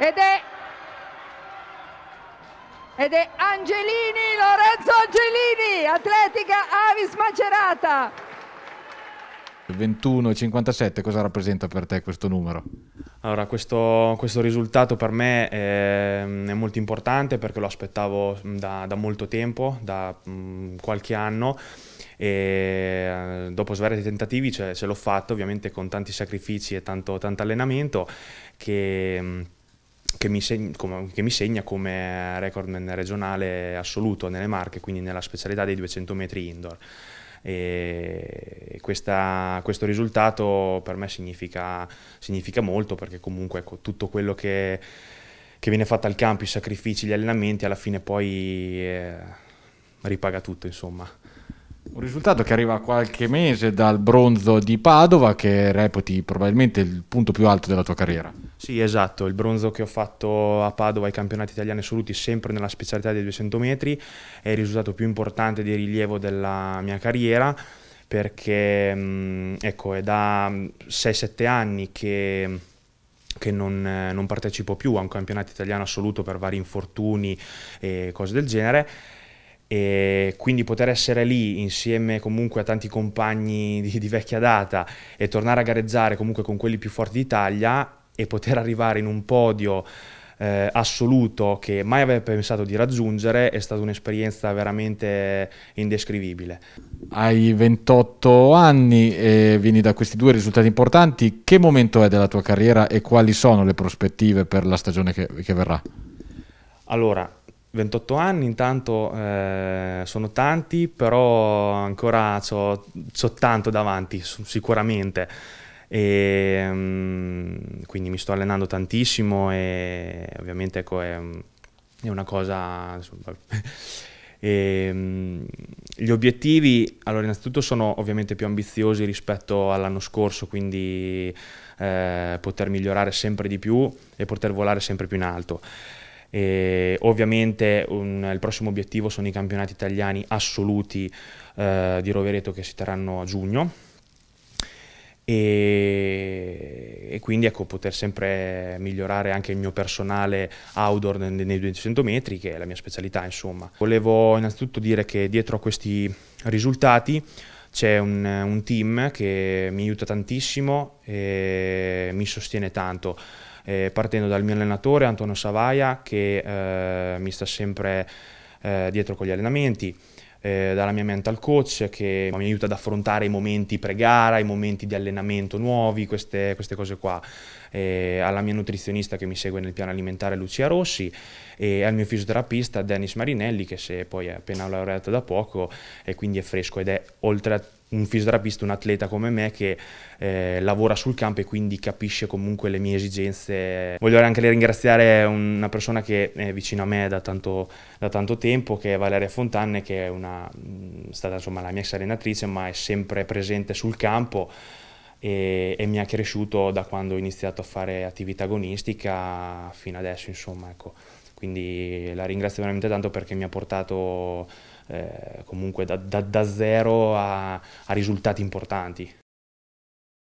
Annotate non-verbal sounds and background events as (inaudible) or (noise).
ed è ed è Angelini, Lorenzo Angelini, Atletica Avis Macerata. 21-57, cosa rappresenta per te questo numero? Allora, questo, questo risultato per me è, è, molto importante perché lo aspettavo da, da molto tempo, da mh, qualche anno e eh, dopo svariati tentativi ce, ce l'ho fatto, ovviamente con tanti sacrifici e tanto, tanto allenamento che... Mh, che mi, segna, che mi, segna come recordman regionale assoluto nelle Marche, quindi nella specialità dei 200 metri indoor. Questa, questo risultato per me significa, significa molto perché comunque ecco, tutto quello che, che, viene fatto al campo, i sacrifici, gli allenamenti, alla fine poi eh, ripaga tutto insomma. Un risultato che arriva a qualche mese dal bronzo di Padova che reputi probabilmente il punto più alto della tua carriera. Sì, esatto, il bronzo che ho fatto a Padova ai campionati italiani assoluti sempre nella specialità dei 200 metri è il risultato più importante di rilievo della mia carriera perché mm, ecco, è da 6-7 mm, anni che che non, eh, non partecipo più a un campionato italiano assoluto per vari infortuni e cose del genere e quindi poter essere lì insieme comunque a tanti compagni (laughs) di, di, vecchia data e tornare a gareggiare comunque con quelli più forti d'Italia e poter arrivare in un podio eh, assoluto che mai avevo pensato di raggiungere è stata un'esperienza veramente indescrivibile. Hai 28 anni e vieni da questi due risultati importanti, che momento è della tua carriera e quali sono le prospettive per la stagione che, che verrà? Allora, 28 anni intanto eh, sono tanti, però ancora ho tanto davanti, sicuramente. E, ehm, quindi mi sto allenando tantissimo e ovviamente ecco, è, è una cosa... Insomma, (laughs) e, ehm, gli obiettivi, allora innanzitutto sono ovviamente più ambiziosi rispetto all'anno scorso, quindi eh, poter migliorare sempre di più e poter volare sempre più in alto. E ovviamente un, il prossimo obiettivo sono i campionati italiani assoluti eh, di Rovereto che si terranno a giugno. E, e, quindi ecco, poter sempre migliorare anche il mio personale outdoor nei, 200 metri, che è la mia specialità, insomma. Volevo innanzitutto dire che dietro a questi risultati c'è un, un team che mi aiuta tantissimo e mi sostiene tanto eh, partendo dal mio allenatore Antonio Savaia che eh, mi sta sempre eh, dietro con gli allenamenti, eh, dalla mia mental coach che mi aiuta ad affrontare i momenti pre-gara, i momenti di allenamento nuovi, queste, queste cose qua eh, alla mia nutrizionista che mi segue nel piano alimentare Lucia Rossi e al mio fisioterapista Dennis Marinelli che se poi è appena laureato da poco e quindi è fresco ed è oltre a un fisioterapista, un atleta come me che eh, lavora sul campo e quindi capisce comunque le mie esigenze. Voglio anche ringraziare una persona che è vicino a me da tanto, da tanto tempo, che è Valeria Fontanne, che è, una, mm, stata insomma, la mia ex allenatrice, ma è sempre presente sul campo e, e, mi ha cresciuto da quando ho iniziato a fare attività agonistica fino adesso, insomma, ecco. Quindi la ringrazio veramente tanto perché mi ha portato eh, comunque da, da, da zero a, a risultati importanti.